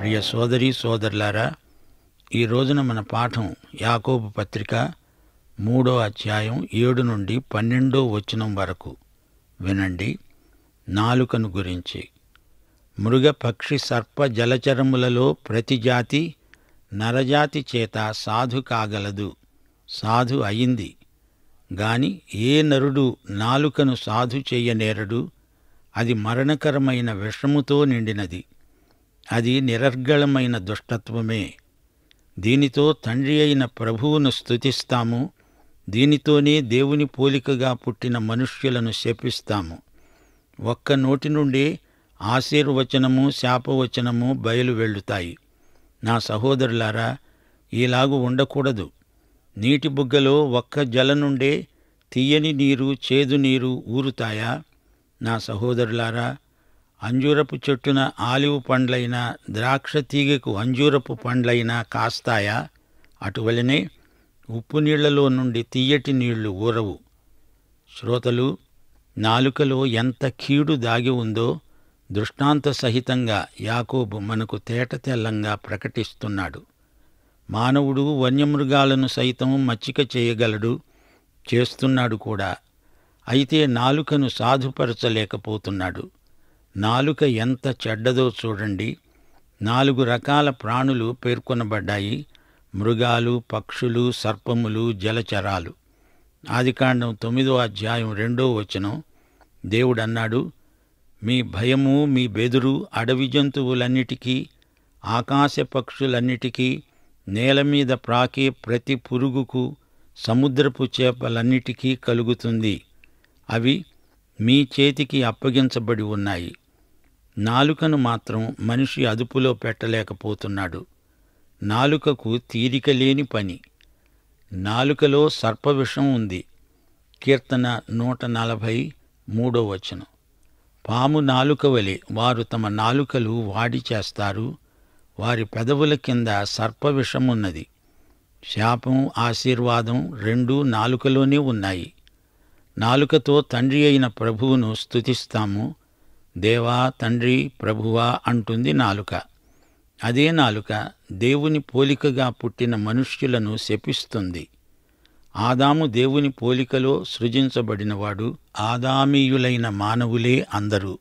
ప్రియ సోదరి సోదరులారా ఈ రోజున మన పాఠం యాకోబు పత్రిక మూడో అధ్యాయం ఏడు నుండి పన్నెండో వచనం వరకు వినండి నాలుకను గురించి మృగపక్షి సర్ప జలచరములలో ప్రతి జాతి నరజాతి చేత సాధు కాగలదు సాధు అయింది గాని ఏ నరుడు నాలుకను సాధు చేయనేరడు అది మరణకరమైన విషముతో నిండినది అది నిరర్గళమైన దుష్టత్వమే దీనితో తండ్రి అయిన ప్రభువును స్థుతిస్తాము దీనితోనే దేవుని పోలికగా పుట్టిన మనుష్యులను శపిస్తాము ఒక్క నోటి నుండి ఆశీర్వచనము శాపవచనము బయలు వెళ్ళుతాయి నా సహోదరులారా ఇలాగు ఉండకూడదు నీటి బుగ్గలో ఒక్క జల నుండే తీయని నీరు చేదు నీరు ఊరుతాయా నా సహోదరులారా అంజూరపు చెట్టున ఆలివ్ పండ్లైనా ద్రాక్ష తీగకు అంజూరపు పండ్లైనా కాస్తాయా అటువలనే ఉప్పు నీళ్లలో నుండి తీయటి నీళ్లు ఊరవు శ్రోతలు నాలుకలో ఎంత కీడు దాగి ఉందో దృష్టాంత సహితంగా యాకోబు మనకు తేటతెల్లంగా ప్రకటిస్తున్నాడు మానవుడు వన్యమృగాలను సైతం మచ్చిక చేయగలడు చేస్తున్నాడు కూడా అయితే నాలుకను సాధుపరచలేకపోతున్నాడు నాలుక ఎంత చెడ్డదో చూడండి నాలుగు రకాల ప్రాణులు పేర్కొనబడ్డాయి మృగాలు పక్షులు సర్పములు జలచరాలు ఆదికాండం తొమ్మిదో అధ్యాయం రెండో వచనం దేవుడన్నాడు మీ భయము మీ బెదురు అడవి జంతువులన్నిటికీ ఆకాశ పక్షులన్నిటికీ నేల మీద ప్రాకే ప్రతి పురుగుకు సముద్రపు చేపలన్నిటికీ కలుగుతుంది అవి మీ చేతికి అప్పగించబడి ఉన్నాయి నాలుకను మాత్రం మనిషి అదుపులో పెట్టలేకపోతున్నాడు నాలుకకు తీరిక లేని పని నాలుకలో సర్పవిషం ఉంది కీర్తన నూట నలభై మూడో వచనం పాము నాలుక వలె వారు తమ నాలుకలు వాడి చేస్తారు వారి పెదవుల కింద ఉన్నది శాపం ఆశీర్వాదం రెండూ నాలుకలోనే ఉన్నాయి నాలుకతో తండ్రి అయిన ప్రభువును స్థుతిస్తాము దేవా తండ్రి ప్రభువా అంటుంది నాలుక అదే నాలుక దేవుని పోలికగా పుట్టిన మనుష్యులను శపిస్తుంది ఆదాము దేవుని పోలికలో సృజించబడినవాడు ఆదామీయులైన మానవులే అందరూ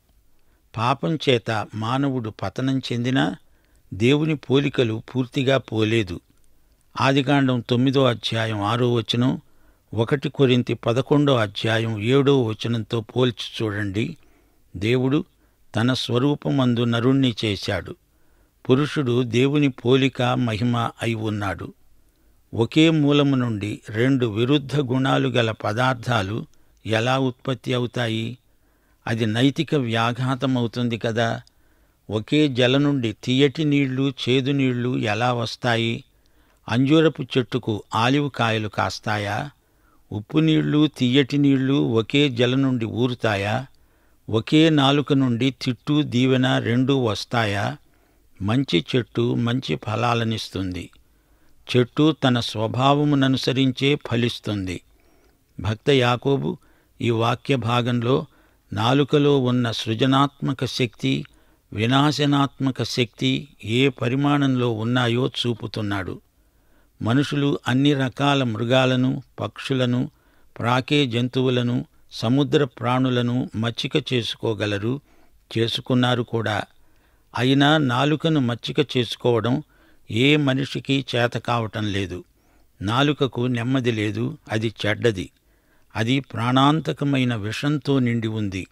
పాపం చేత మానవుడు పతనం చెందినా దేవుని పోలికలు పూర్తిగా పోలేదు ఆదికాండం తొమ్మిదో అధ్యాయం ఆరో వచనం ఒకటి కొరింతి పదకొండో అధ్యాయం ఏడో వచనంతో పోల్చి చూడండి దేవుడు తన స్వరూపమందు నరుణ్ణి చేశాడు పురుషుడు దేవుని పోలిక మహిమ అయి ఉన్నాడు ఒకే మూలము నుండి రెండు విరుద్ధ గుణాలు గల పదార్థాలు ఎలా ఉత్పత్తి అవుతాయి అది నైతిక వ్యాఘాతమవుతుంది కదా ఒకే జల నుండి తీయటి నీళ్లు చేదు నీళ్లు ఎలా వస్తాయి అంజూరపు చెట్టుకు ఆలివ్ కాయలు కాస్తాయా ఉప్పు నీళ్లు తీయటి నీళ్లు ఒకే జల నుండి ఊరుతాయా ఒకే నాలుక నుండి తిట్టు దీవెన రెండూ వస్తాయా మంచి చెట్టు మంచి ఫలాలనిస్తుంది చెట్టు తన స్వభావముననుసరించే ఫలిస్తుంది భక్త యాకోబు ఈ వాక్య భాగంలో నాలుకలో ఉన్న సృజనాత్మక శక్తి వినాశనాత్మక శక్తి ఏ పరిమాణంలో ఉన్నాయో చూపుతున్నాడు మనుషులు అన్ని రకాల మృగాలను పక్షులను ప్రాకే జంతువులను సముద్ర ప్రాణులను మచ్చిక చేసుకోగలరు చేసుకున్నారు కూడా అయినా నాలుకను మచ్చిక చేసుకోవడం ఏ మనిషికి చేత కావటం లేదు నాలుకకు నెమ్మది లేదు అది చెడ్డది అది ప్రాణాంతకమైన విషంతో నిండి ఉంది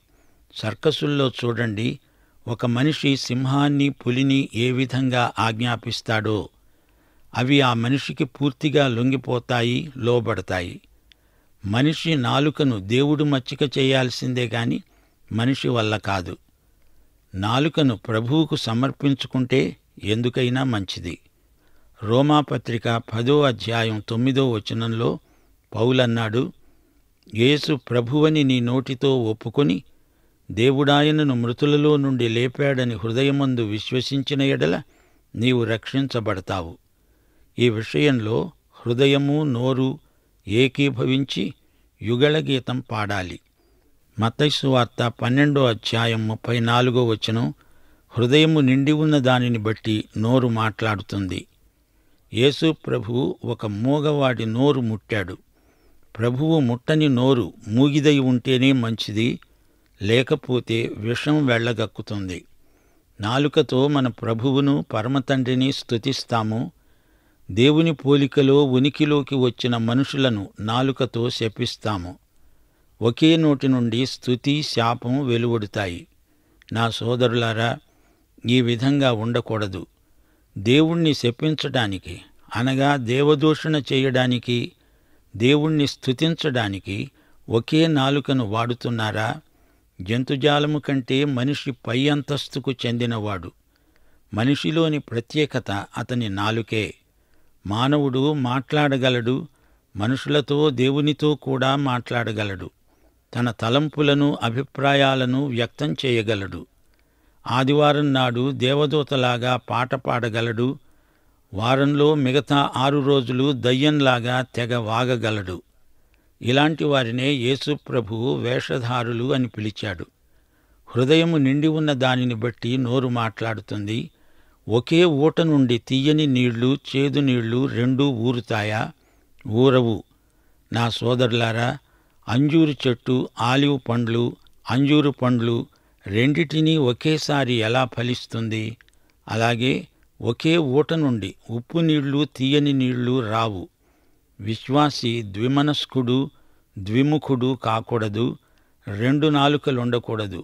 సర్కసుల్లో చూడండి ఒక మనిషి సింహాన్ని పులిని ఏ విధంగా ఆజ్ఞాపిస్తాడో అవి ఆ మనిషికి పూర్తిగా లొంగిపోతాయి లోబడతాయి మనిషి నాలుకను దేవుడు మచ్చిక చేయాల్సిందే గాని మనిషి వల్ల కాదు నాలుకను ప్రభువుకు సమర్పించుకుంటే ఎందుకైనా మంచిది రోమాపత్రిక పదో అధ్యాయం తొమ్మిదో వచనంలో పౌలన్నాడు యేసు ప్రభువని నీ నోటితో ఒప్పుకొని దేవుడాయనను మృతులలో నుండి లేపాడని హృదయమందు విశ్వసించిన ఎడల నీవు రక్షించబడతావు ఈ విషయంలో హృదయము నోరు ఏకీభవించి యుగళగీతం పాడాలి మతైసు వార్త పన్నెండో అధ్యాయం ముప్పై నాలుగో వచనం హృదయము నిండి ఉన్న దానిని బట్టి నోరు మాట్లాడుతుంది యేసు ప్రభువు ఒక మూగవాడి నోరు ముట్టాడు ప్రభువు ముట్టని నోరు మూగిదై ఉంటేనే మంచిది లేకపోతే విషం వెళ్ళగక్కుతుంది నాలుకతో మన ప్రభువును పరమతండ్రిని స్తుతిస్తాము దేవుని పోలికలో ఉనికిలోకి వచ్చిన మనుషులను నాలుకతో శపిస్తాము ఒకే నోటి నుండి స్థుతి శాపం వెలువడుతాయి నా సోదరులారా ఈ విధంగా ఉండకూడదు దేవుణ్ణి శపించడానికి అనగా దేవదూషణ చేయడానికి దేవుణ్ణి స్థుతించడానికి ఒకే నాలుకను వాడుతున్నారా జంతుజాలము కంటే మనిషి పై అంతస్తుకు చెందినవాడు మనిషిలోని ప్రత్యేకత అతని నాలుకే మానవుడు మాట్లాడగలడు మనుషులతో దేవునితో కూడా మాట్లాడగలడు తన తలంపులను అభిప్రాయాలను వ్యక్తం చేయగలడు ఆదివారం నాడు దేవదూతలాగా పాట పాడగలడు వారంలో మిగతా ఆరు రోజులు దయ్యంలాగా తెగ వాగగలడు ఇలాంటి వారినే ప్రభువు వేషధారులు అని పిలిచాడు హృదయము నిండి ఉన్న దానిని బట్టి నోరు మాట్లాడుతుంది ఒకే ఊట నుండి తీయని నీళ్లు చేదు నీళ్లు రెండూ ఊరుతాయా ఊరవు నా సోదరులారా అంజూరు చెట్టు ఆలివ్ పండ్లు అంజూరు పండ్లు రెండిటినీ ఒకేసారి ఎలా ఫలిస్తుంది అలాగే ఒకే ఊట నుండి ఉప్పు నీళ్లు తీయని నీళ్లు రావు విశ్వాసి ద్విమనస్కుడు ద్విముఖుడు కాకూడదు రెండు నాలుకలుండకూడదు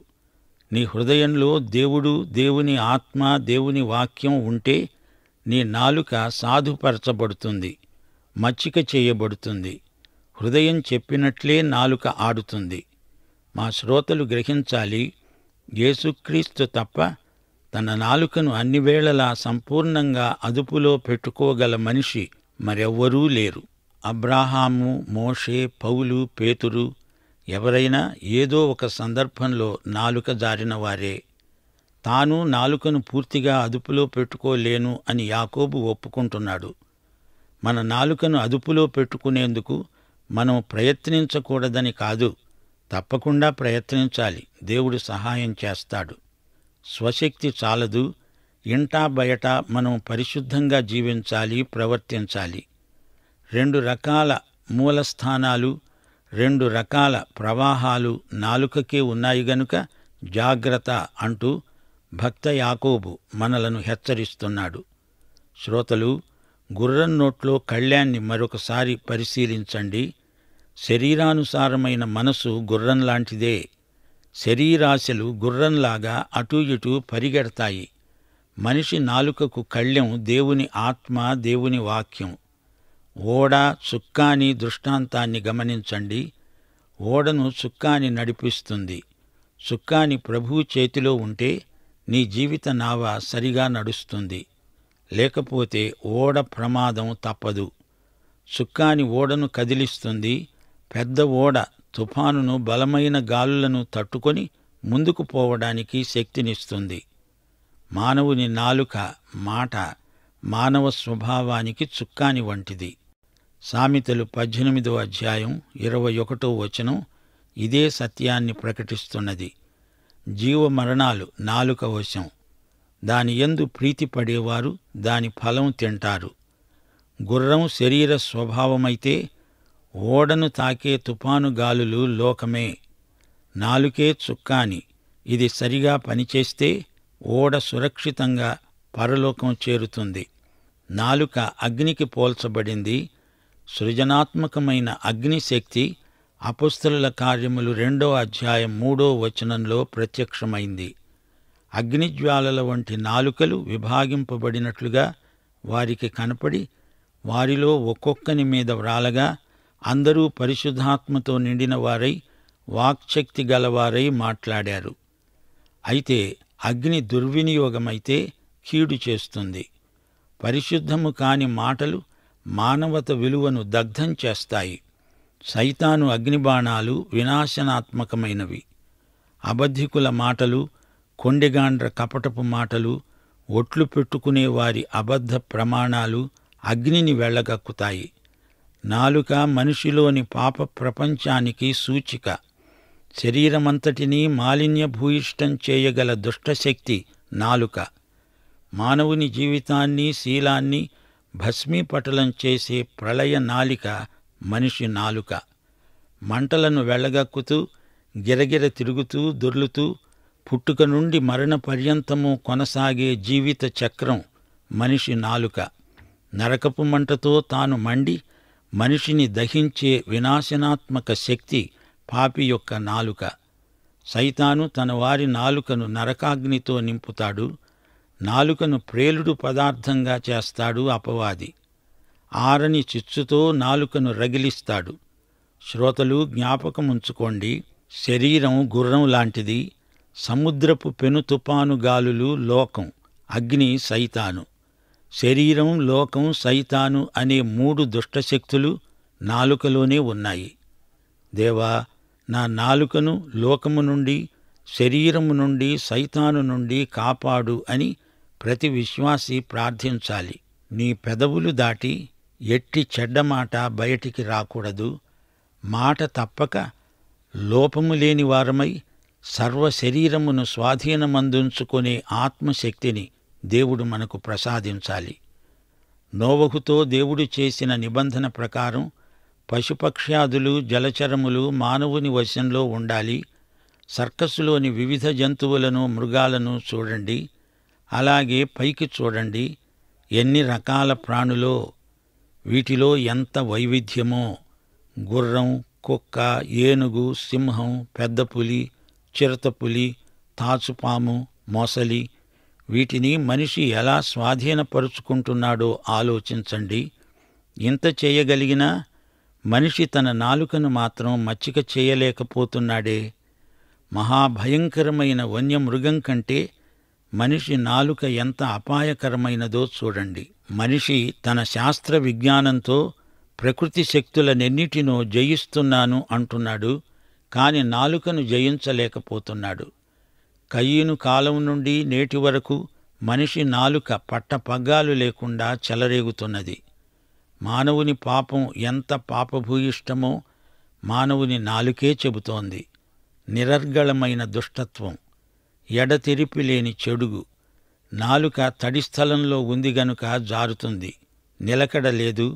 నీ హృదయంలో దేవుడు దేవుని ఆత్మ దేవుని వాక్యం ఉంటే నీ నాలుక సాధుపరచబడుతుంది మచ్చిక చేయబడుతుంది హృదయం చెప్పినట్లే నాలుక ఆడుతుంది మా శ్రోతలు గ్రహించాలి యేసుక్రీస్తు తప్ప తన నాలుకను అన్ని వేళలా సంపూర్ణంగా అదుపులో పెట్టుకోగల మనిషి మరెవ్వరూ లేరు అబ్రాహాము మోషే పౌలు పేతురు ఎవరైనా ఏదో ఒక సందర్భంలో నాలుక జారిన వారే తాను నాలుకను పూర్తిగా అదుపులో పెట్టుకోలేను అని యాకోబు ఒప్పుకుంటున్నాడు మన నాలుకను అదుపులో పెట్టుకునేందుకు మనం ప్రయత్నించకూడదని కాదు తప్పకుండా ప్రయత్నించాలి దేవుడు సహాయం చేస్తాడు స్వశక్తి చాలదు ఇంటా బయట మనం పరిశుద్ధంగా జీవించాలి ప్రవర్తించాలి రెండు రకాల మూలస్థానాలు రెండు రకాల ప్రవాహాలు నాలుకకే ఉన్నాయి గనుక జాగ్రత్త అంటూ భక్త యాకోబు మనలను హెచ్చరిస్తున్నాడు శ్రోతలు గుర్రం నోట్లో కళ్యాణ్ణి మరొకసారి పరిశీలించండి శరీరానుసారమైన మనసు గుర్రం లాంటిదే శరీరాశలు గుర్రంలాగా అటూ ఇటూ పరిగెడతాయి మనిషి నాలుకకు కళ్ళెం దేవుని ఆత్మ దేవుని వాక్యం ఓడ సుక్కాని దృష్టాంతాన్ని గమనించండి ఓడను సుక్కాని నడిపిస్తుంది చుక్కాని ప్రభు చేతిలో ఉంటే నీ జీవిత నావ సరిగా నడుస్తుంది లేకపోతే ఓడ ప్రమాదం తప్పదు చుక్కాని ఓడను కదిలిస్తుంది పెద్ద ఓడ తుఫానును బలమైన గాలులను తట్టుకొని ముందుకు పోవడానికి శక్తినిస్తుంది మానవుని నాలుక మాట మానవ స్వభావానికి చుక్కాని వంటిది సామెతలు పద్దెనిమిదవ అధ్యాయం ఇరవై ఒకటో వచనం ఇదే సత్యాన్ని ప్రకటిస్తున్నది జీవమరణాలు నాలుక వశం దాని ఎందు ప్రీతి పడేవారు దాని ఫలం తింటారు గుర్రం శరీర స్వభావమైతే ఓడను తాకే తుపాను గాలులు లోకమే నాలుకే చుక్కాని ఇది సరిగా పనిచేస్తే ఓడ సురక్షితంగా పరలోకం చేరుతుంది నాలుక అగ్నికి పోల్చబడింది సృజనాత్మకమైన అగ్నిశక్తి అపుస్తల కార్యములు రెండో అధ్యాయం మూడో వచనంలో ప్రత్యక్షమైంది అగ్నిజ్వాలల వంటి నాలుకలు విభాగింపబడినట్లుగా వారికి కనపడి వారిలో ఒక్కొక్కని మీద వ్రాలగా అందరూ పరిశుద్ధాత్మతో నిండిన వారై వాక్శక్తి గలవారై మాట్లాడారు అయితే అగ్ని దుర్వినియోగమైతే కీడు చేస్తుంది పరిశుద్ధము కాని మాటలు మానవత విలువను దగ్ధం చేస్తాయి సైతాను అగ్నిబాణాలు వినాశనాత్మకమైనవి అబద్ధికుల మాటలు కొండెగాండ్ర కపటపు మాటలు ఒట్లు పెట్టుకునే వారి అబద్ధ ప్రమాణాలు అగ్నిని వెళ్ళగక్కుతాయి నాలుక మనిషిలోని పాప ప్రపంచానికి సూచిక శరీరమంతటినీ మాలిన్యభూయిష్టం చేయగల దుష్టశక్తి నాలుక మానవుని జీవితాన్ని శీలాన్ని భస్మీపటలం చేసే ప్రళయ నాలిక మనిషి నాలుక మంటలను వెళ్ళగక్కుతూ గిరగిర తిరుగుతూ దొర్లుతూ పుట్టుక నుండి మరణ పర్యంతము కొనసాగే జీవిత చక్రం మనిషి నాలుక నరకపు మంటతో తాను మండి మనిషిని దహించే వినాశనాత్మక శక్తి పాపి యొక్క నాలుక సైతాను తన వారి నాలుకను నరకాగ్నితో నింపుతాడు నాలుకను ప్రేలుడు పదార్థంగా చేస్తాడు అపవాది ఆరని చిచ్చుతో నాలుకను రగిలిస్తాడు శ్రోతలు జ్ఞాపకముంచుకోండి శరీరం గుర్రం లాంటిది సముద్రపు పెను తుపాను గాలులు లోకం అగ్ని సైతాను శరీరం లోకం సైతాను అనే మూడు దుష్టశక్తులు నాలుకలోనే ఉన్నాయి దేవా నా నాలుకను లోకము నుండి శరీరము నుండి సైతాను నుండి కాపాడు అని ప్రతి విశ్వాసి ప్రార్థించాలి నీ పెదవులు దాటి ఎట్టి చెడ్డమాట బయటికి రాకూడదు మాట తప్పక లోపము లేని వారమై సర్వ శరీరమును స్వాధీనమందుంచుకునే ఆత్మశక్తిని దేవుడు మనకు ప్రసాదించాలి నోవహుతో దేవుడు చేసిన నిబంధన ప్రకారం పశుపక్ష్యాదులు జలచరములు మానవుని వశంలో ఉండాలి సర్కస్సులోని వివిధ జంతువులను మృగాలను చూడండి అలాగే పైకి చూడండి ఎన్ని రకాల ప్రాణులో వీటిలో ఎంత వైవిధ్యమో గుర్రం కుక్క ఏనుగు సింహం పెద్ద పులి చిరతపులి తాచుపాము మొసలి వీటిని మనిషి ఎలా స్వాధీనపరుచుకుంటున్నాడో ఆలోచించండి ఇంత చేయగలిగినా మనిషి తన నాలుకను మాత్రం మచ్చిక చేయలేకపోతున్నాడే మహాభయంకరమైన వన్యమృగం కంటే మనిషి నాలుక ఎంత అపాయకరమైనదో చూడండి మనిషి తన శాస్త్ర విజ్ఞానంతో ప్రకృతి శక్తులనెన్నిటినో జయిస్తున్నాను అంటున్నాడు కాని నాలుకను జయించలేకపోతున్నాడు కయ్యిను కాలం నుండి నేటి వరకు మనిషి నాలుక పట్టపగ్గాలు లేకుండా చెలరేగుతున్నది మానవుని పాపం ఎంత పాపభూయిష్టమో మానవుని నాలుకే చెబుతోంది నిరర్గళమైన దుష్టత్వం ఎడతెరిపి లేని చెడుగు నాలుక తడి స్థలంలో ఉంది గనుక జారుతుంది నిలకడ లేదు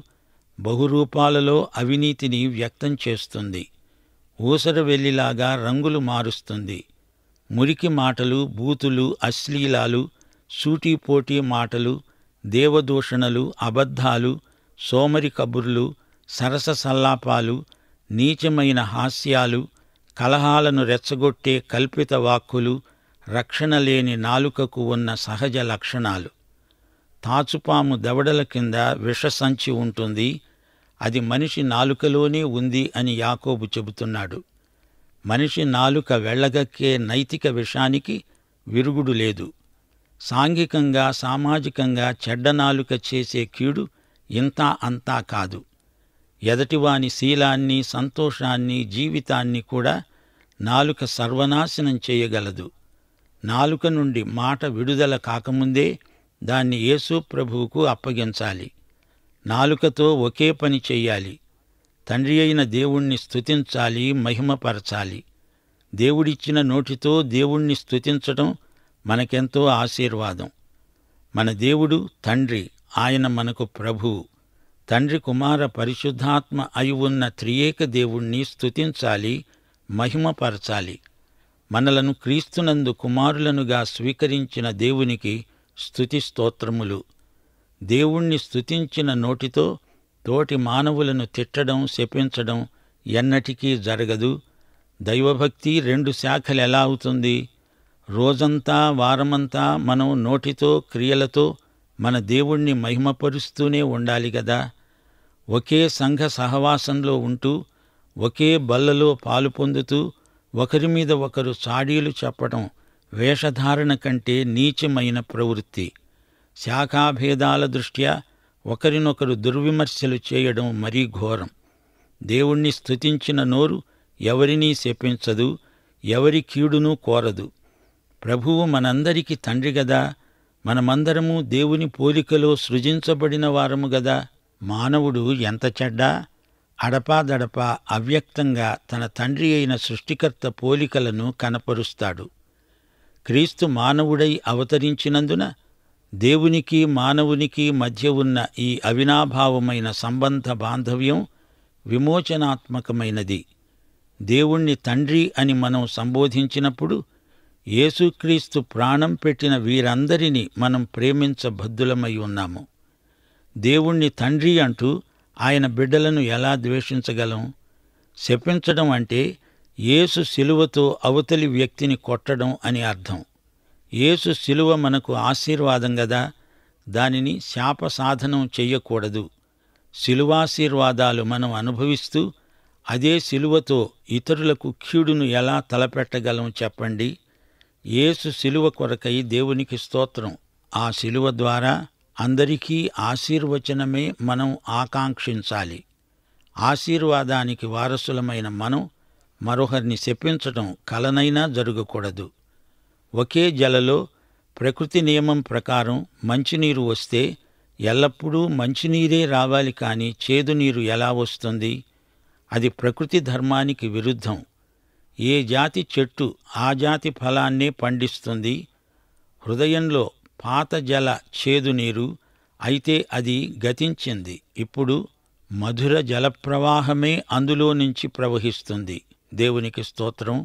బహురూపాలలో అవినీతిని వ్యక్తం చేస్తుంది ఊసరవెల్లిలాగా రంగులు మారుస్తుంది మురికి మాటలు బూతులు అశ్లీలాలు సూటీపోటీ మాటలు దేవదూషణలు అబద్ధాలు సోమరి కబుర్లు సరస సల్లాపాలు నీచమైన హాస్యాలు కలహాలను రెచ్చగొట్టే కల్పిత వాక్కులు రక్షణ లేని నాలుకకు ఉన్న సహజ లక్షణాలు తాచుపాము దవడల కింద విషసంచి ఉంటుంది అది మనిషి నాలుకలోనే ఉంది అని యాకోబు చెబుతున్నాడు మనిషి నాలుక వెళ్ళగక్కే నైతిక విషానికి విరుగుడు లేదు సాంఘికంగా సామాజికంగా చెడ్డ నాలుక చేసే కీడు ఇంతా అంతా కాదు ఎదటివాని శీలాన్ని సంతోషాన్ని జీవితాన్ని కూడా నాలుక సర్వనాశనం చేయగలదు నాలుక నుండి మాట విడుదల కాకముందే దాన్ని యేసు ప్రభువుకు అప్పగించాలి నాలుకతో ఒకే పని చెయ్యాలి తండ్రి అయిన దేవుణ్ణి స్థుతించాలి మహిమపరచాలి దేవుడిచ్చిన నోటితో దేవుణ్ణి స్థుతించటం మనకెంతో ఆశీర్వాదం మన దేవుడు తండ్రి ఆయన మనకు ప్రభువు తండ్రి కుమార పరిశుద్ధాత్మ అయి ఉన్న త్రియేక దేవుణ్ణి స్థుతించాలి మహిమపరచాలి మనలను క్రీస్తునందు కుమారులనుగా స్వీకరించిన దేవునికి స్థుతి స్తోత్రములు దేవుణ్ణి స్థుతించిన నోటితో తోటి మానవులను తిట్టడం శపించడం ఎన్నటికీ జరగదు దైవభక్తి రెండు శాఖలు ఎలా అవుతుంది రోజంతా వారమంతా మనం నోటితో క్రియలతో మన దేవుణ్ణి మహిమపరుస్తూనే ఉండాలి కదా ఒకే సంఘ సహవాసంలో ఉంటూ ఒకే బల్లలో పాలు పొందుతూ ఒకరి మీద ఒకరు సాడీలు చెప్పడం వేషధారణ కంటే నీచమైన ప్రవృత్తి శాఖాభేదాల దృష్ట్యా ఒకరినొకరు దుర్విమర్శలు చేయడం మరీ ఘోరం దేవుణ్ణి స్తుతించిన నోరు ఎవరినీ శపించదు ఎవరి కీడునూ కోరదు ప్రభువు మనందరికీ తండ్రి గదా మనమందరము దేవుని పోలికలో సృజించబడిన వారము గదా మానవుడు ఎంత చెడ్డా అడపాదడపా అవ్యక్తంగా తన తండ్రి అయిన సృష్టికర్త పోలికలను కనపరుస్తాడు క్రీస్తు మానవుడై అవతరించినందున దేవునికి మానవునికి మధ్య ఉన్న ఈ అవినాభావమైన సంబంధ బాంధవ్యం విమోచనాత్మకమైనది దేవుణ్ణి తండ్రి అని మనం సంబోధించినప్పుడు యేసుక్రీస్తు ప్రాణం పెట్టిన వీరందరినీ మనం ప్రేమించబద్దులమై ఉన్నాము దేవుణ్ణి తండ్రి అంటూ ఆయన బిడ్డలను ఎలా ద్వేషించగలం శపించడం అంటే ఏసు శిలువతో అవతలి వ్యక్తిని కొట్టడం అని అర్థం ఏసు శిలువ మనకు ఆశీర్వాదం గదా దానిని శాప సాధనం చెయ్యకూడదు శిలువాశీర్వాదాలు మనం అనుభవిస్తూ అదే శిలువతో ఇతరులకు క్షీడును ఎలా తలపెట్టగలం చెప్పండి యేసు శిలువ కొరకై దేవునికి స్తోత్రం ఆ శిలువ ద్వారా అందరికీ ఆశీర్వచనమే మనం ఆకాంక్షించాలి ఆశీర్వాదానికి వారసులమైన మనం మరొకరిని శపించటం కలనైనా జరగకూడదు ఒకే జలలో ప్రకృతి నియమం ప్రకారం మంచినీరు వస్తే ఎల్లప్పుడూ మంచినీరే రావాలి కానీ చేదు నీరు ఎలా వస్తుంది అది ప్రకృతి ధర్మానికి విరుద్ధం ఏ జాతి చెట్టు ఆ జాతి ఫలాన్నే పండిస్తుంది హృదయంలో పాతజల చేదునీరు అయితే అది గతించింది ఇప్పుడు మధుర జలప్రవాహమే అందులో నుంచి ప్రవహిస్తుంది దేవునికి స్తోత్రం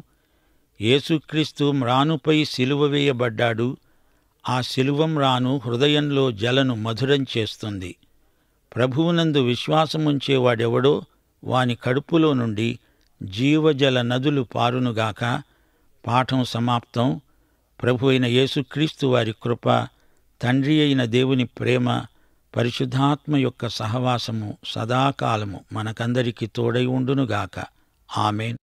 యేసుక్రీస్తు మ్రానుపై సిలువ వేయబడ్డాడు ఆ రాను హృదయంలో జలను మధురం చేస్తుంది ప్రభువునందు విశ్వాసముంచేవాడెవడో వాని కడుపులో నుండి జీవజల నదులు పారునుగాక పాఠం సమాప్తం ప్రభు అయిన యేసుక్రీస్తు వారి కృప తండ్రి అయిన దేవుని ప్రేమ పరిశుద్ధాత్మ యొక్క సహవాసము సదాకాలము మనకందరికీ తోడై ఉండునుగాక ఆమెన్